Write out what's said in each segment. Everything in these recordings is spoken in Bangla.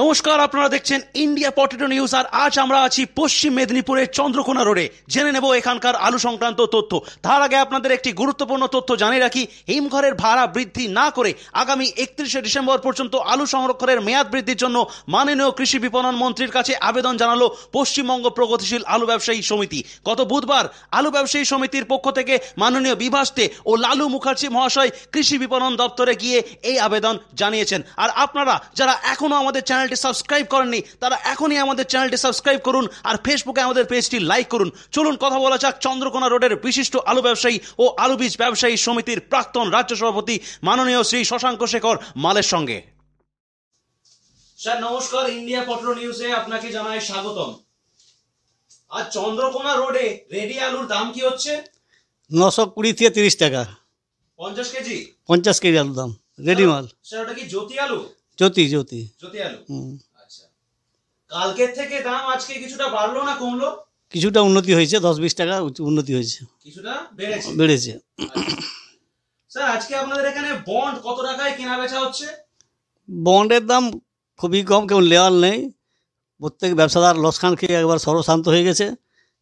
নমস্কার আপনারা দেখছেন ইন্ডিয়া পটেটো নিউজ আর আজ আমরা আছি পশ্চিম মেদিনীপুরের চন্দ্রকোনা রোডে জেনে নেব এখানকার আলু সংক্রান্ত তথ্য তার আগে আপনাদের একটি গুরুত্বপূর্ণ তথ্য জানিয়ে রাখি হিমঘরের ভাড়া বৃদ্ধি না করে আগামী একত্রিশে ডিসেম্বর পর্যন্ত আলু সংরক্ষণের মেয়াদ বৃদ্ধির জন্য মাননীয় কৃষি বিপণন মন্ত্রীর কাছে আবেদন জানালো পশ্চিমবঙ্গ প্রগতিশীল আলু ব্যবসায়ী সমিতি গত বুধবার আলু ব্যবসায়ী সমিতির পক্ষ থেকে মাননীয় বিভাসতে ও লালু মুখার্জি মহাশয় কৃষি বিপণন দপ্তরে গিয়ে এই আবেদন জানিয়েছেন আর আপনারা যারা এখনও আমাদের চ্যানেল চ্যানেলটি সাবস্ক্রাইব করেননি তারা এখনই আমাদের চ্যানেলটি সাবস্ক্রাইব করুন আর ফেসবুকে আমাদের পেজটি লাইক করুন চলুন কথা বলা যাক চন্দ্রকোনা রোডের বিশিষ্ট আলু ব্যবসায়ী ও আলু বীজ ব্যবসায়ী সমিতির প্রাক্তন রাজ্য সভাপতি মাননীয় শ্রী শশাঙ্ক শেখর মালের সঙ্গে স্যার নমস্কার ইন্ডিয়া পটল নিউজে আপনাকে জানাই স্বাগতম আর চন্দ্রকোনা রোডে রেডি আলুর দাম কি হচ্ছে নশো কুড়ি থেকে তিরিশ টাকা পঞ্চাশ কেজি পঞ্চাশ কেজি আলুর দাম রেডি মাল স্যার ওটা কি জ্যোতি আলু জ্যোতি জ্যোতি জ্যোতি আলো আচ্ছা কালকের থেকে দাম আজকে কিছুটা বাড়লো না কমলো কিছুটা উন্নতি হয়েছে দশ বিশ টাকা উন্নতি হয়েছে কিছুটা বেড়েছে বেড়েছে স্যার আজকে আপনাদের এখানে বন্ড কত টাকায় কেনা বেচা হচ্ছে বন্ডের দাম খুবই কম কেউ লেওয়ার নেই প্রত্যেক ব্যবসাদার লসখান খেয়ে একবার সর্বশান্ত হয়ে গেছে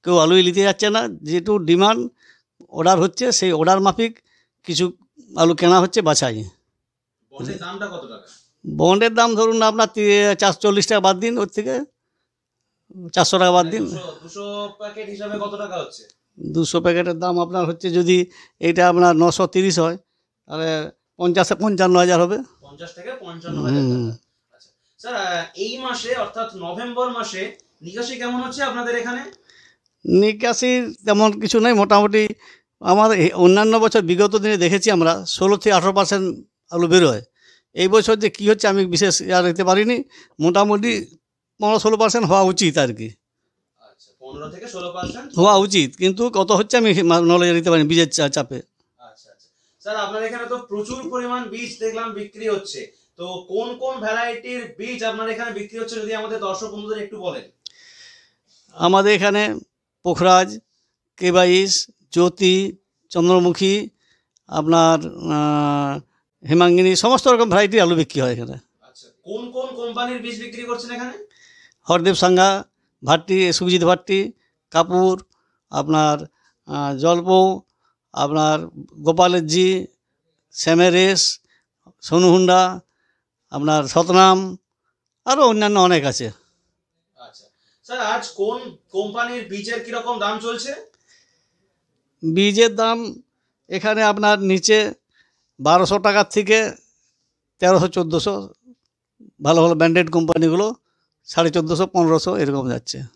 কেউ আলুই নিতে যাচ্ছে না যেটু ডিমান্ড অর্ডার হচ্ছে সেই অর্ডার মাফিক কিছু আলু কেনা হচ্ছে বাছাই দামটা কত টাকা বন্ডের দাম ধরুন আপনার চারশো চল্লিশ টাকা বাদ দিন ওর থেকে চারশো টাকা বাদ দিন দুশো প্যাকেটের দাম আপনার হচ্ছে যদি এটা আপনার নশো তিরিশ হয় তাহলে পঞ্চাশে পঞ্চান্ন হাজার হবে পঞ্চাশ থেকে পঞ্চান্ন আচ্ছা। এই মাসে অর্থাৎ নভেম্বর মাসে নিকাশি কেমন হচ্ছে আপনাদের এখানে নিকাশি তেমন কিছু নেই মোটামুটি আমার অন্যান্য বছর বিগত দিনে দেখেছি আমরা ষোলো থেকে আঠেরো পার্সেন্ট আলু বেরোয় এই বছর যে কী হচ্ছে আমি বিশেষ আর দিতে পারিনি মোটামুটি পনেরো ষোলো পার্সেন্ট হওয়া উচিত আর কি আচ্ছা, হওয়া উচিত কিন্তু কত হচ্ছে আমি নলেজে দিতে পারিনি বীজের চাপে আচ্ছা, আচ্ছা। স্যার আপনার এখানে তো প্রচুর পরিমাণ বীজ দেখলাম বিক্রি হচ্ছে তো কোন কোন ভ্যারাইটির বীজ আপনার এখানে বিক্রি হচ্ছে যদি আমাদের দর্শক বন্ধুদের একটু বলেন আমাদের এখানে পোখরাজ কেবাইশ জ্যোতি চন্দ্রমুখী আপনার হেমাঙ্গিনী সমস্ত রকম ভ্যারাইটি আলু বিক্রি হয় এখানে আচ্ছা, কোন কোন কোম্পানির বীজ বিক্রি করছেন এখানে হরদেব সাঙ্গা ভাট্টি সুজিৎ ভাট্টি কাপুর আপনার জলপৌ আপনার গোপালের জি শ্যামেরেস সোনু হুন্ডা আপনার সতনাম আরও অন্যান্য অনেক আছে আচ্ছা, স্যার আজ কোন কোম্পানির বীজের কীরকম দাম চলছে বীজের দাম এখানে আপনার নিচে বারোশো টাকার থেকে তেরোশো চোদ্দোশো ভালো ভালো ব্র্যান্ডেড কোম্পানিগুলো সাড়ে চোদ্দোশো পনেরোশো এরকম যাচ্ছে আচ্ছা,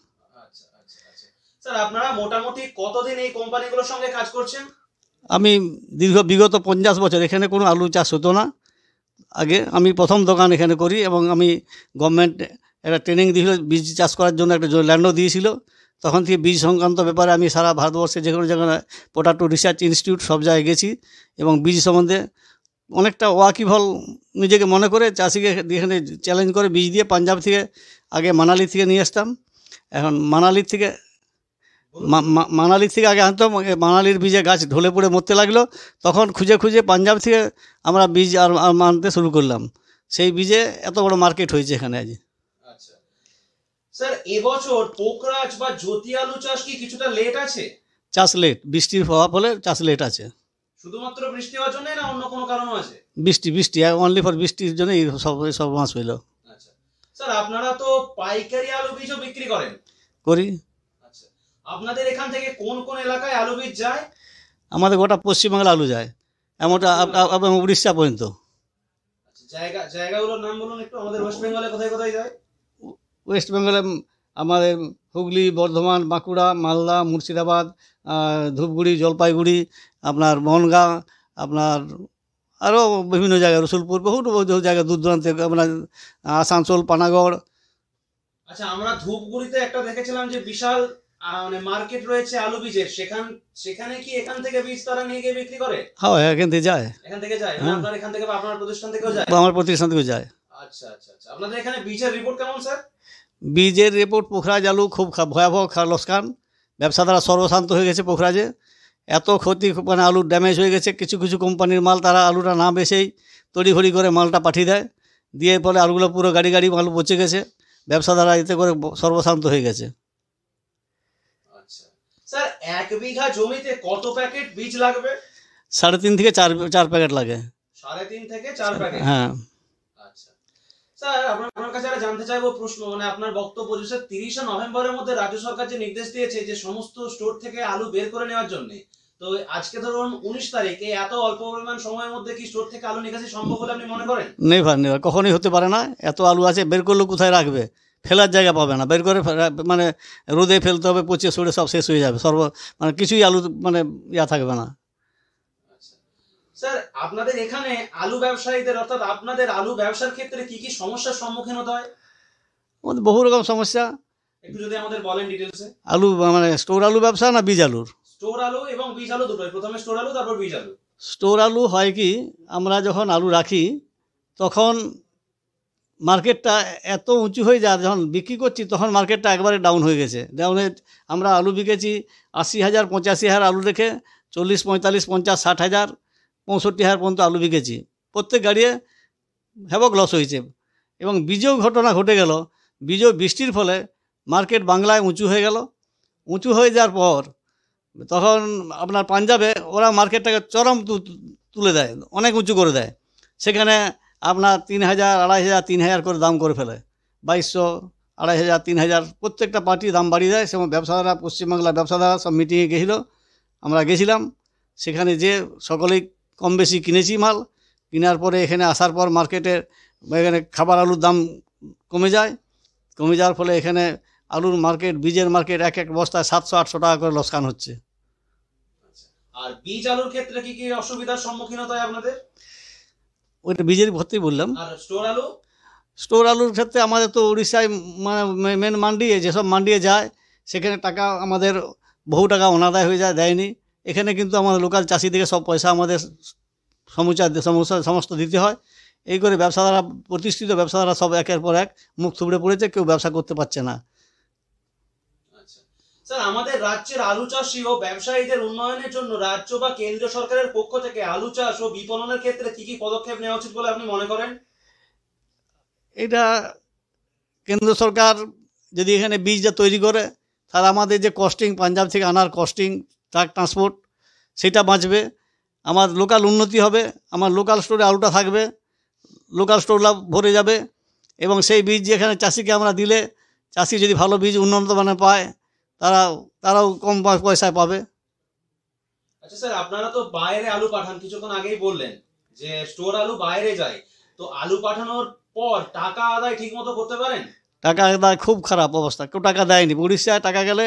আচ্ছা, আচ্ছা। মোটামুটি আমি দীর্ঘ বিগত পঞ্চাশ বছর এখানে কোনো আলু চাষ হতো না আগে আমি প্রথম দোকান এখানে করি এবং আমি গভর্নমেন্ট একটা ট্রেনিং দিয়েছিল বীজ চাষ করার জন্য একটা ল্যান্ডও দিয়েছিল তখন থেকে বীজ সংক্রান্ত ব্যাপারে আমি সারা ভারতবর্ষে যে কোনো জায়গায় পোটাটো রিসার্চ ইনস্টিটিউট সব জায়গায় গেছি এবং বীজ সম্বন্ধে অনেকটা ওয়াকিভল নিজেকে মনে করে চাষিকে এখানে চ্যালেঞ্জ করে বীজ দিয়ে পাঞ্জাব থেকে আগে মানালি থেকে নিয়ে আসতাম এখন মানালি থেকে মানালি থেকে আগে আনতাম মানালির বীজে গাছ ঢলে পড়ে মরতে লাগলো তখন খুঁজে খুঁজে পাঞ্জাব থেকে আমরা বীজ আর আনতে শুরু করলাম সেই বীজে এত বড় মার্কেট হয়েছে এখানে আজ স্যার এবছর পোকরাজ বা জ্যোতি আলু চাষ কি কিছুটা লেট আছে চাষ লেট বৃষ্টির হওয়ার ফলে চাষ লেট আছে শুধুমাত্র বৃষ্টি হওয়ার জন্য না অন্য কোনো কারণ আছে বৃষ্টি বৃষ্টি অনলি ফর বৃষ্টির জন্য এই সব সব মাছ হইল আচ্ছা স্যার আপনারা তো পাইকারি আলু বীজও বিক্রি করেন করি আচ্ছা আপনাদের এখান থেকে কোন কোন এলাকায় আলু বীজ যায় আমাদের গোটা পশ্চিমবাংলা আলু যায় এমনটা উড়িষ্যা পর্যন্ত আচ্ছা, জায়গা জায়গাগুলোর নাম বলুন একটু আমাদের ওয়েস্ট বেঙ্গলে কোথায় কোথায় যায় ওয়েস্ট বেঙ্গলে আমাদের হুগলি বর্ধমান বাঁকুড়া মালদা মুর্শিদাবাদ ধূপগুড়ি জলপাইগুড়ি আপনার মনগাঁ আপনার আরও বিভিন্ন জায়গায় রসুলপুর বহু বহু জায়গায় দূর দূরান্তে আপনার আসানসোল পানাগড় আচ্ছা আমরা ধূপগুড়িতে একটা দেখেছিলাম যে বিশাল মানে মার্কেট রয়েছে আলু বীজের সেখান সেখানে কি এখান থেকে বীজ তারা নিয়ে গিয়ে বিক্রি করে হ্যাঁ এখান থেকে যায় এখান থেকে যায় হ্যাঁ। আপনার এখান থেকে আপনার প্রতিষ্ঠান থেকেও যায় আমার প্রতিষ্ঠান থেকেও যায় আচ্ছা আচ্ছা, আচ্ছা। আপনাদের এখানে বীজের রিপোর্ট কেমন স্যার বীজের রিপোর্ট পোখরাজ আলু খুব ভয়াবহ লোকসান তারা সর্বশান্ত হয়ে গেছে পোখরাজে এত ক্ষতি মানে আলুর ড্যামেজ হয়ে গেছে কিছু কিছু কোম্পানির মাল তারা আলুটা না বেসেই তড়িঘড়ি করে মালটা পাঠিয়ে দেয় দিয়ে ফলে আলুগুলো পুরো গাড়ি গাড়ি মাল বচে গেছে ব্যবসা তারা এতে করে সর্বশান্ত হয়ে গেছে আচ্ছা। সাড়ে তিন থেকে চার চার প্যাকেট লাগে সাড়ে তিন থেকে চার প্যাকেট হ্যাঁ কখনই আপনার কাছে জানতে চাইবো প্রশ্ন মানে বক্তব্য তিরিশে নভেম্বরের মধ্যে রাজ্য সরকার যে নির্দেশ দিয়েছে যে সমস্ত স্টোর থেকে আলু বের করে নেওয়ার তো আজকে ধরুন উনিশ তারিখ এত অল্প পরিমাণ সময়ের মধ্যে কি স্টোর থেকে আলু নিকাশি সম্ভব বলে আপনি মনে করেন কখনোই হতে পারে না এত আলু আছে বের করলে কোথায় রাখবে ফেলার জায়গা পাবে না বের করে মানে রোদে ফেলতে হবে পচিয়ে সরে সব শেষ হয়ে যাবে সর্ব মানে কিছুই আলু মানে ইয়া থাকবে না স্যার আপনাদের এখানে আলু ব্যবসায়ীদের অর্থাৎ আপনাদের আলু ব্যবসার ক্ষেত্রে কি কি সমস্যার সম্মুখীন হতে হয় আমাদের বহু রকম সমস্যা একটু যদি আমাদের বলেন ডিটেলসে আলু মানে স্টোর আলু ব্যবসা না বীজ আলুর স্টোর আলু এবং বীজ আলু দুটোই প্রথমে স্টোর আলু তারপর বীজ আলু স্টোর আলু হয় কি আমরা যখন আলু রাখি তখন মার্কেটটা এত উঁচু হয়ে যায় যখন বিক্রি করছি তখন মার্কেটটা একবারে ডাউন হয়ে গেছে ডাউনে আমরা আলু বিকেছি আশি হাজার পঁচাশি হাজার আলু রেখে চল্লিশ পঁয়তাল্লিশ পঞ্চাশ ষাট হাজার পঁয়ষট্টি হাজার পর্যন্ত আলু বিকেছি প্রত্যেক গাড়িয়ে হ্যাবক লস হয়েছে এবং বীজেও ঘটনা ঘটে গেল বীজও বৃষ্টির ফলে মার্কেট বাংলায় উঁচু হয়ে গেল উঁচু হয়ে যাওয়ার পর তখন আপনার পাঞ্জাবে ওরা মার্কেটটাকে চরম তুলে দেয় অনেক উঁচু করে দেয় সেখানে আপনার তিন হাজার আড়াই হাজার তিন হাজার করে দাম করে ফেলে বাইশশো আড়াই হাজার তিন হাজার প্রত্যেকটা পার্টি দাম বাড়িয়ে দেয় সেরকম ব্যবসাদারা পশ্চিমবাংলার ব্যবসাদারা সব মিটিংয়ে গেছিল আমরা গেছিলাম সেখানে যে সকলেই কম বেশি কিনেছি মাল কেনার পরে এখানে আসার পর মার্কেটের এখানে খাবার আলুর দাম কমে যায় কমে যাওয়ার ফলে এখানে আলুর মার্কেট বীজের মার্কেট এক এক বস্তায় সাতশো আটশো টাকা করে লোকসান হচ্ছে আচ্ছা, আর বীজ আলুর ক্ষেত্রে কি কি অসুবিধার সম্মুখীন হয় আপনাদের ওইটা বীজের ভর্তি বললাম আর স্টোর আলু স্টোর আলুর ক্ষেত্রে আমাদের তো উড়িষ্যায় মানে মেন মান্ডি যেসব মান্ডিয়ে যায় সেখানে টাকা আমাদের বহু টাকা অনাদায় হয়ে যায় দেয়নি এখানে কিন্তু আমাদের লোকাল চাষিদেরকে সব পয়সা আমাদের সমুচার সমস্যা সমস্ত দিতে হয় এই করে ব্যবসাদারা প্রতিষ্ঠিত ব্যবসাদারা সব একের পর এক মুখ থুবড়ে পড়েছে কেউ ব্যবসা করতে পারছে না আচ্ছা। স্যার আমাদের রাজ্যের আলু চাষি ও ব্যবসায়ীদের উন্নয়নের জন্য রাজ্য বা কেন্দ্র সরকারের পক্ষ থেকে আলু চাষ ও বিপণনের ক্ষেত্রে কি কি পদক্ষেপ নেওয়া উচিত বলে আপনি মনে করেন এটা কেন্দ্র সরকার যদি এখানে বীজটা তৈরি করে তাহলে আমাদের যে কস্টিং পাঞ্জাব থেকে আনার কস্টিং ট্রাক ট্রান্সপোর্ট সেটা বাঁচবে আমার লোকাল উন্নতি হবে আমার লোকাল স্টোরে আলুটা থাকবে লোকাল স্টোরলা ভরে যাবে এবং সেই বীজ যেখানে চাষিকে আমরা দিলে চাষি যদি ভালো বীজ উন্নত মানে পায় তারা তারাও কম পয়সায় পাবে আচ্ছা স্যার আপনারা তো বাইরে আলু পাঠান কিছুক্ষণ আগেই বললেন যে স্টোর আলু বাইরে যায় তো আলু পাঠানোর পর টাকা আদায় মতো করতে পারেন টাকা আদায় খুব খারাপ অবস্থা কেউ টাকা দেয়নি উড়িষ্যায় টাকা গেলে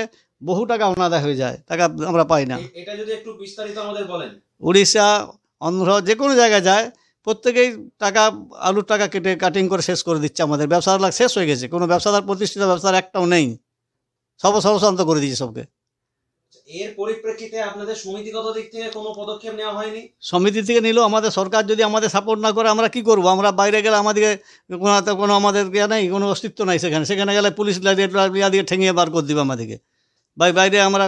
বহু টাকা অনাদায় হয়ে যায় টাকা আমরা পাই না এটা যদি একটু বিস্তারিত আমাদের বলেন উড়িষ্যা অন্ধ্র যে কোনো জায়গায় যায় প্রত্যেকেই টাকা আলুর টাকা কেটে কাটিং করে শেষ করে দিচ্ছে আমাদের ব্যবসার লাগ শেষ হয়ে গেছে কোনো ব্যবসাদার প্রতিষ্ঠিত ব্যবসার একটাও নেই সব সর্বশান্ত করে দিয়েছে সবকে আচ্ছা, এর পরিপ্রেক্ষিতে আপনাদের সমিতিগত দিক থেকে কোনো পদক্ষেপ নেওয়া হয়নি সমিতি থেকে নিলেও আমাদের সরকার যদি আমাদের সাপোর্ট না করে আমরা কি করব আমরা বাইরে গেলে আমাদেরকে কোনো কোনো আমাদের ইয়ে নেই কোনো অস্তিত্ব নাই সেখানে সেখানে গেলে পুলিশ লাগিয়ে দিয়ে ঠেঙিয়ে বার করে দিবে আমাদেরকে বা বাইরে আমরা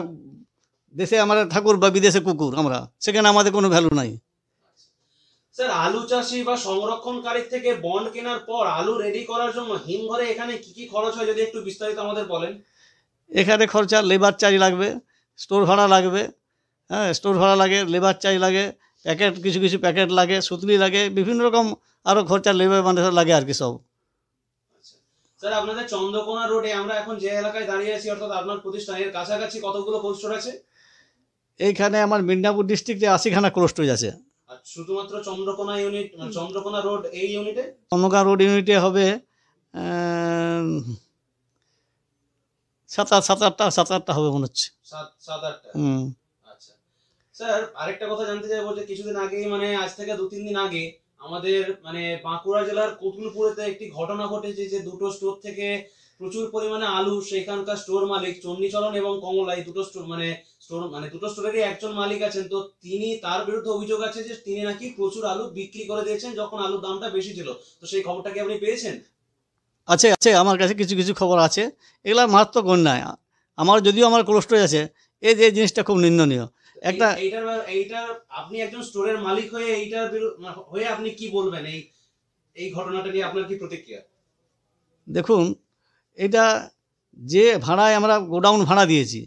দেশে আমরা ঠাকুর বা বিদেশে কুকুর আমরা সেখানে আমাদের কোনো ভ্যালু নাই স্যার আলু চাষি বা সংরক্ষণকারীর থেকে বন্ড কেনার পর আলু রেডি করার জন্য হিমঘরে এখানে কি কি খরচ হয় যদি একটু বিস্তারিত আমাদের বলেন এখানে খরচা লেবার চার্জ লাগবে স্টোর ভাড়া লাগবে হ্যাঁ স্টোর ভাড়া লাগে লেবার চার্জ লাগে প্যাকেট কিছু কিছু প্যাকেট লাগে সুতলি লাগে বিভিন্ন রকম আরও খরচা লেবার মানে লাগে আর কি সব স্যার আপনাদের চন্দ্রকোনা রোডে আমরা এখন যে এলাকায় দাঁড়িয়ে আছি অর্থাৎ আপনার প্রতিষ্ঠানের কাছাকাছি কতগুলো কোল্ড আছে এইখানে আমার মিদনাপুর ডিস্ট্রিক্টে আশিখানা কোল্ড স্টোরেজ আছে শুধুমাত্র চন্দ্রকোনা ইউনিট চন্দ্রকোনা রোড এই ইউনিটে চন্দ্রকোনা রোড ইউনিটে হবে সাত আট সাত আটটা সাত আটটা হবে মনে হচ্ছে সাত সাত আটটা হুম আচ্ছা স্যার আরেকটা কথা জানতে চাইবো যে কিছুদিন আগে মানে আজ থেকে দু তিন দিন আগে আমাদের মানে বাঁকুড়া জেলার কতুলপুরেতে একটি ঘটনা ঘটেছে যে দুটো স্টোর থেকে প্রচুর পরিমাণে আলু সেখানকার স্টোর মালিক চন্ডীচরণ এবং কমলা এই দুটো স্টোর মানে স্টোর মানে দুটো স্টোরেরই একজন মালিক আছেন তো তিনি তার বিরুদ্ধে অভিযোগ আছে যে তিনি নাকি প্রচুর আলু বিক্রি করে দিয়েছেন যখন আলুর দামটা বেশি ছিল তো সেই খবরটা কি আপনি পেয়েছেন আছে আছে আমার কাছে কিছু কিছু খবর আছে এগুলা মারাত্মক অন্যায় আমার যদিও আমার কোলেস্ট্রল আছে এই যে জিনিসটা খুব নিন্দনীয় একটা এইটার এইটা আপনি একজন স্টোরের মালিক হয়ে হয়ে আপনি কি বলবেন এই এই ঘটনাটা নিয়ে আপনার কি প্রতিক্রিয়া দেখুন এটা যে ভাড়ায় আমরা গোডাউন ভাড়া দিয়েছি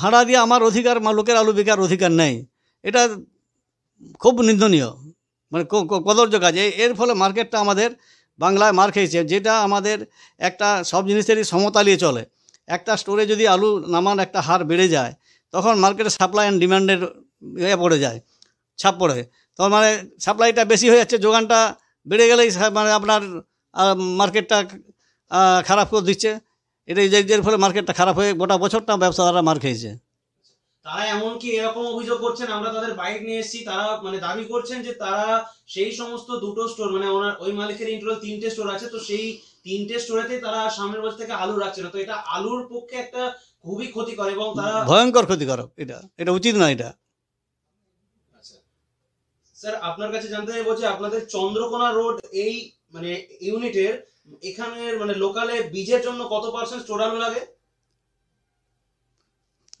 ভাড়া দিয়ে আমার অধিকার লোকের আলু বেকার অধিকার নেই এটা খুব নিন্দনীয় মানে কদর্য কাজ এর ফলে মার্কেটটা আমাদের বাংলায় মার খেয়েছে যেটা আমাদের একটা সব জিনিসেরই সমতালিয়ে চলে একটা স্টোরে যদি আলু নামান একটা হার বেড়ে যায় তখন মার্কেটে সাপ্লাই অ্যান্ড ডিমান্ডের ইয়ে পড়ে যায় ছাপ পড়ে তখন মানে সাপ্লাইটা বেশি হয়ে যাচ্ছে যোগানটা বেড়ে গেলেই মানে আপনার মার্কেটটা খারাপ করে দিচ্ছে এটা এর ফলে মার্কেটটা খারাপ হয়ে গোটা বছরটা ব্যবসাদাররা মার খেয়েছে তারা এমনকি এরকম অভিযোগ করছেন আমরা তাদের বাইক নিয়ে এসেছি তারা মানে দাবি করছেন যে তারা সেই সমস্ত দুটো স্টোর মানে ওনার ওই মালিকের ইন্টারভিউ তিনটে স্টোর আছে তো সেই তিনটে স্টোরেতে তারা সামনের বছর থেকে আলু রাখছে না তো এটা আলুর পক্ষে একটা খুবই ক্ষতিকর এবং তারা ভয়ঙ্কর ক্ষতিকারক এটা এটা উচিত না এটা আচ্ছা। স্যার আপনার কাছে জানতে চাইবো যে আপনাদের চন্দ্রকোনা রোড এই মানে ইউনিটের এখানের মানে লোকালে বীজের জন্য কত পার্সেন্ট স্টোরানো লাগে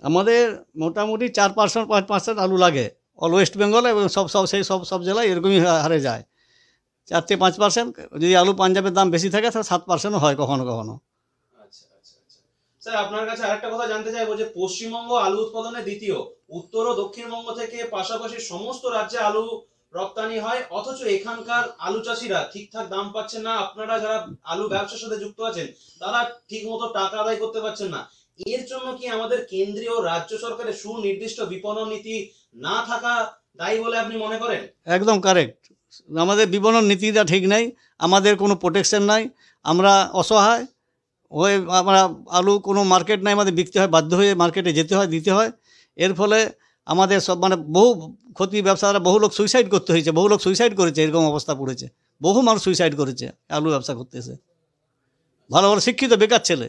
আমাদের মোটামুটি চার পার্সেন্ট পাঁচ পার্সেন্ট আলু লাগে অল ওয়েস্ট বেঙ্গল এবং সব সব সেই সব সব জেলায় এরকমই হারে যায় চার থেকে পাঁচ পার্সেন্ট যদি আলু পাঞ্জাবের দাম বেশি থাকে তাহলে সাত পার্সেন্টও হয় কখনো কখনো আচ্ছা, আচ্ছা, আচ্ছা। স্যার আপনার কাছে আরেকটা কথা জানতে চাইবো যে পশ্চিমবঙ্গ আলু উৎপাদনে দ্বিতীয় উত্তর ও দক্ষিণবঙ্গ থেকে পাশাপাশি সমস্ত রাজ্যে আলু রপ্তানি হয় অথচ এখানকার আলু চাষিরা ঠিকঠাক দাম পাচ্ছেন না আপনারা যারা আলু ব্যবসার সাথে যুক্ত আছেন তারা ঠিক মতো টাকা আদায় করতে পারছেন না এর জন্য কি আমাদের কেন্দ্রীয় রাজ্য সরকারের সুনির্দিষ্ট বিপণন নীতি না থাকা দায়ী বলে আপনি মনে করেন একদম কারেক্ট আমাদের বিপণন নীতিটা ঠিক নাই আমাদের কোনো প্রোটেকশন নাই আমরা অসহায় ওই আমরা আলু কোনো মার্কেট নাই আমাদের বিকতে হয় বাধ্য হয়ে মার্কেটে যেতে হয় দিতে হয় এর ফলে আমাদের সব মানে বহু ক্ষতি ব্যবসাদারা বহু লোক সুইসাইড করতে হয়েছে বহু লোক সুইসাইড করেছে এরকম অবস্থা পড়েছে বহু মানুষ সুইসাইড করেছে আলু ব্যবসা করতেছে ভালো ভালো শিক্ষিত বেকার ছেলে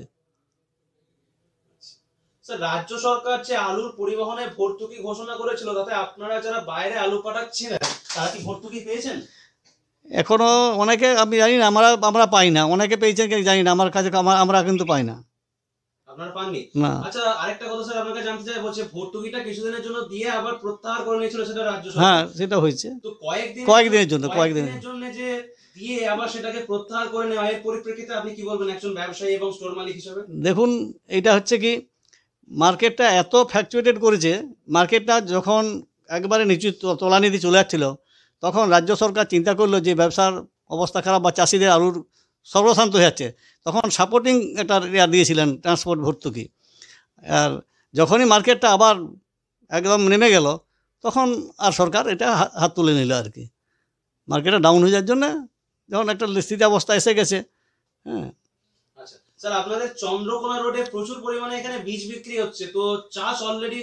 স্যার রাজ্য সরকার যে আলুর পরিবহনে ভর্তুকি ঘোষণা করেছিল তাতে আপনারা যারা বাইরে আলু পাঠাচ্ছিলেন তারা কি ভর্তুকি পেয়েছেন এখনো অনেকে আমি জানি না আমরা আমরা পাই না অনেকে পেয়েছেন কি জানি না আমার কাছে আমরা কিন্তু পাই না আপনারা পাননি আচ্ছা আরেকটা কথা স্যার আপনাকে জানতে চাই বলছে ভর্তুকিটা কিছুদিনের জন্য দিয়ে আবার প্রত্যাহার করে নিয়েছিল সেটা রাজ্য সরকার হ্যাঁ সেটা হয়েছে তো কয়েকদিন কয়েকদিনের জন্য কয়েকদিনের জন্য যে দিয়ে আবার সেটাকে প্রত্যাহার করে নেওয়া এর পরিপ্রেক্ষিতে আপনি কি বলবেন একজন ব্যবসায়ী এবং স্টোর মালিক হিসেবে দেখুন এটা হচ্ছে কি মার্কেটটা এত ফ্যাকচুয়েটেড করেছে মার্কেটটা যখন একবারে নিচু তলানিধি চলে যাচ্ছিলো তখন রাজ্য সরকার চিন্তা করলো যে ব্যবসার অবস্থা খারাপ বা চাষিদের আলুর সর্বশান্ত হয়ে যাচ্ছে তখন সাপোর্টিং একটা ইয়ে দিয়েছিলেন ট্রান্সপোর্ট ভর্তুকি আর যখনই মার্কেটটা আবার একদম নেমে গেল তখন আর সরকার এটা হাত তুলে নিল আর কি মার্কেটটা ডাউন হয়ে যাওয়ার জন্য যখন একটা অবস্থা এসে গেছে হ্যাঁ স্যার আপনাদের চন্দ্রকোনা রোডে প্রচুর পরিমাণে এখানে বীজ বিক্রি হচ্ছে তো চাষ অলরেডি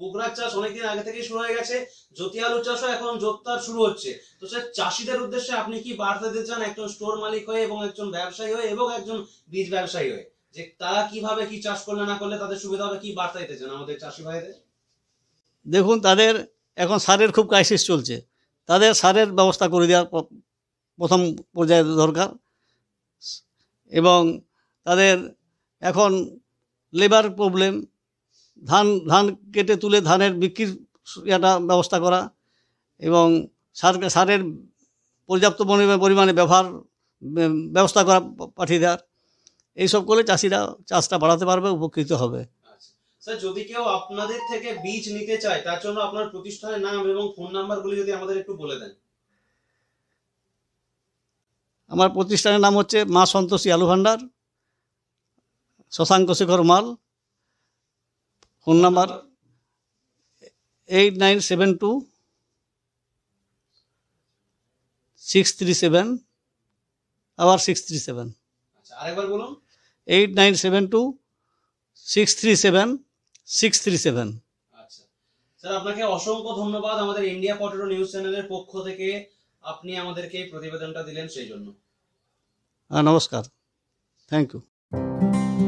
বোকরার চাষ অনেকদিন আগে থেকে শুরু হয়ে গেছে জ্যোতি আলু চাষও এখন জোরদার শুরু হচ্ছে তো স্যার চাষিদের উদ্দেশ্যে আপনি কি বার্তা দিতে চান একজন স্টোর মালিক হয়ে এবং একজন ব্যবসায়ী হয়ে এবং একজন বীজ ব্যবসায়ী হয়ে যে তারা কিভাবে কি চাষ করলে না করলে তাদের সুবিধা হবে কি বার্তা দিতে চান আমাদের চাষি ভাইদের দেখুন তাদের এখন সারের খুব ক্রাইসিস চলছে তাদের সারের ব্যবস্থা করে দেওয়ার প্রথম পর্যায়ে দরকার এবং তাদের এখন লেবার প্রবলেম ধান ধান কেটে তুলে ধানের বিক্রির একটা ব্যবস্থা করা এবং সার সারের পর্যাপ্ত পরিমাণে ব্যবহার ব্যবস্থা করা পাঠিয়ে দেওয়ার এইসব করলে চাষিরা চাষটা বাড়াতে পারবে উপকৃত হবে আচ্ছা। স্যার যদি কেউ আপনাদের থেকে বীজ নিতে চায় তার জন্য আপনার প্রতিষ্ঠানের নাম এবং ফোন নাম্বারগুলি যদি আমাদের একটু বলে দেন আমার প্রতিষ্ঠানের নাম হচ্ছে মা সন্তোষী আলু ভান্ডার Shashanka Shekhar Mal phone number eight nine seven two six three seven আবার সিক্স থ্রি সেভেন আরেকবার বলুন eight nine seven two six three seven six three seven sir আপনাকে অসংখ্য ধন্যবাদ আমাদের ইন্ডিয়া পটেটো নিউজ চ্যানেলের পক্ষ থেকে আপনি আমাদেরকে এই প্রতিবেদনটা দিলেন সেই জন্য হ্যাঁ, নমস্কার থ্যাংক ইউ